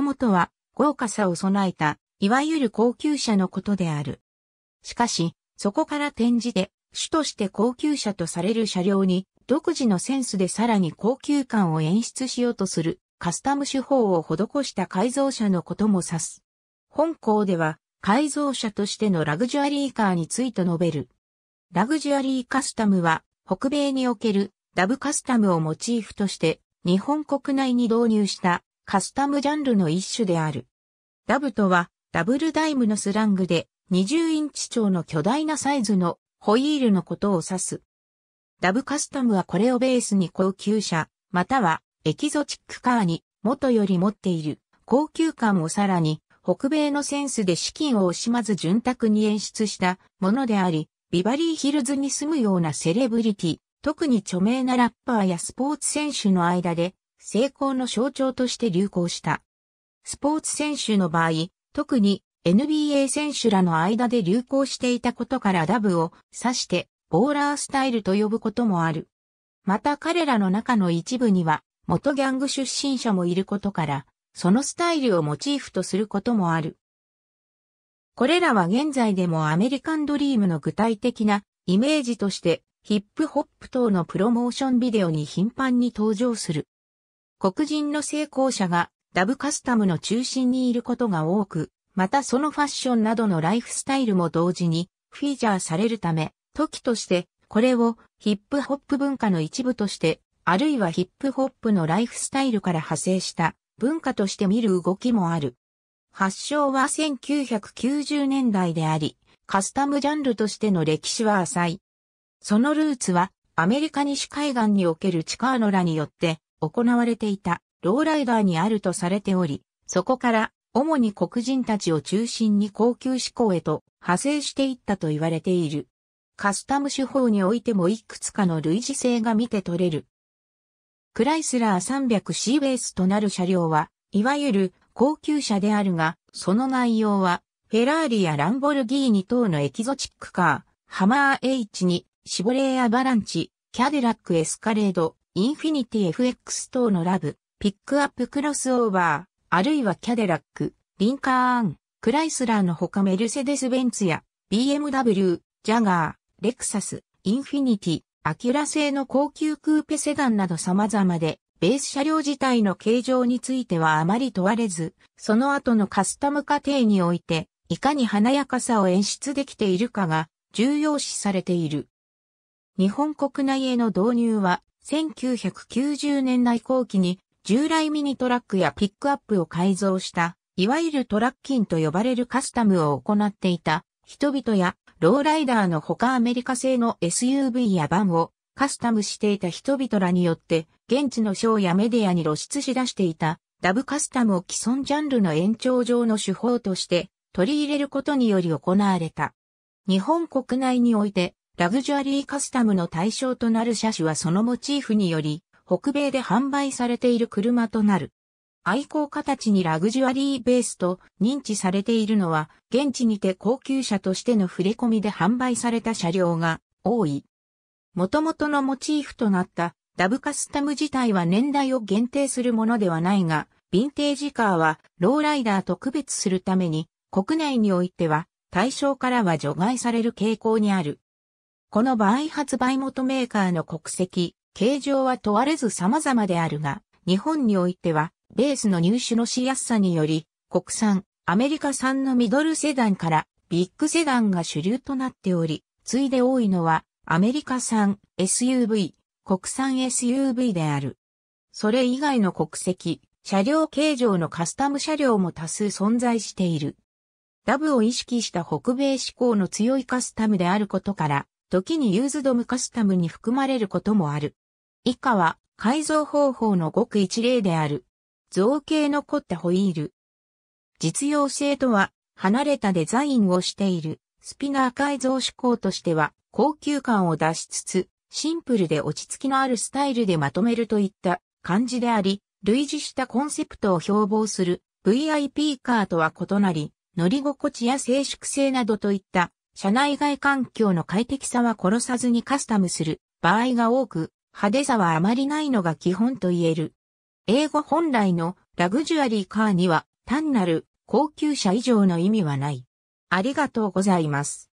もとは豪華さを備えた、いわゆる高級車のことである。しかし、そこから転じて、主として高級車とされる車両に、独自のセンスでさらに高級感を演出しようとする、カスタム手法を施した改造車のことも指す。本校では、改造車としてのラグジュアリーカーについて述べる。ラグジュアリーカスタムは、北米におけるダブカスタムをモチーフとして、日本国内に導入したカスタムジャンルの一種である。ダブとは、ダブルダイムのスラングで、20インチ超の巨大なサイズのホイールのことを指す。ダブカスタムはこれをベースに高級車、またはエキゾチックカーに元より持っている高級感をさらに北米のセンスで資金を惜しまず潤沢に演出したものであり、ビバリーヒルズに住むようなセレブリティ、特に著名なラッパーやスポーツ選手の間で成功の象徴として流行した。スポーツ選手の場合、特に NBA 選手らの間で流行していたことからダブを指してボーラースタイルと呼ぶこともある。また彼らの中の一部には元ギャング出身者もいることから、そのスタイルをモチーフとすることもある。これらは現在でもアメリカンドリームの具体的なイメージとしてヒップホップ等のプロモーションビデオに頻繁に登場する。黒人の成功者がダブカスタムの中心にいることが多く、またそのファッションなどのライフスタイルも同時にフィーチャーされるため、時としてこれをヒップホップ文化の一部として、あるいはヒップホップのライフスタイルから派生した文化として見る動きもある。発祥は1990年代であり、カスタムジャンルとしての歴史は浅い。そのルーツはアメリカ西海岸におけるチカーノらによって行われていたローライダーにあるとされており、そこから主に黒人たちを中心に高級志向へと派生していったと言われている。カスタム手法においてもいくつかの類似性が見て取れる。クライスラー 300C ベースとなる車両は、いわゆる高級車であるが、その内容は、フェラーリやランボルギーニ等のエキゾチックカー、ハマー H に、シボレーアバランチ、キャデラックエスカレード、インフィニティ FX 等のラブ、ピックアップクロスオーバー、あるいはキャデラック、リンカーン、クライスラーのほかメルセデス・ベンツや BMW、ジャガー、レクサス、インフィニティ、アキュラ製の高級クーペセダンなど様々で、ベース車両自体の形状についてはあまり問われず、その後のカスタム過程において、いかに華やかさを演出できているかが重要視されている。日本国内への導入は1990年代後期に従来ミニトラックやピックアップを改造した、いわゆるトラッキンと呼ばれるカスタムを行っていた人々やローライダーの他アメリカ製の SUV やバンをカスタムしていた人々らによって現地のショーやメディアに露出し出していたダブカスタムを既存ジャンルの延長上の手法として取り入れることにより行われた。日本国内においてラグジュアリーカスタムの対象となる車種はそのモチーフにより、北米で販売されている車となる。愛好家たちにラグジュアリーベースと認知されているのは、現地にて高級車としての触れ込みで販売された車両が多い。元々のモチーフとなったダブカスタム自体は年代を限定するものではないが、ヴィンテージカーはローライダーと区別するために、国内においては対象からは除外される傾向にある。この場合発売元メーカーの国籍、形状は問われず様々であるが、日本においては、ベースの入手のしやすさにより、国産、アメリカ産のミドルセダンからビッグセダンが主流となっており、次いで多いのは、アメリカ産 SUV、国産 SUV である。それ以外の国籍、車両形状のカスタム車両も多数存在している。ダブを意識した北米志向の強いカスタムであることから、時にユーズドムカスタムに含まれることもある。以下は改造方法のごく一例である。造形の凝ったホイール。実用性とは、離れたデザインをしている、スピナー改造志向としては、高級感を出しつつ、シンプルで落ち着きのあるスタイルでまとめるといった感じであり、類似したコンセプトを標榜する VIP カーとは異なり、乗り心地や静粛性などといった車内外環境の快適さは殺さずにカスタムする場合が多く、派手さはあまりないのが基本と言える。英語本来のラグジュアリーカーには単なる高級車以上の意味はない。ありがとうございます。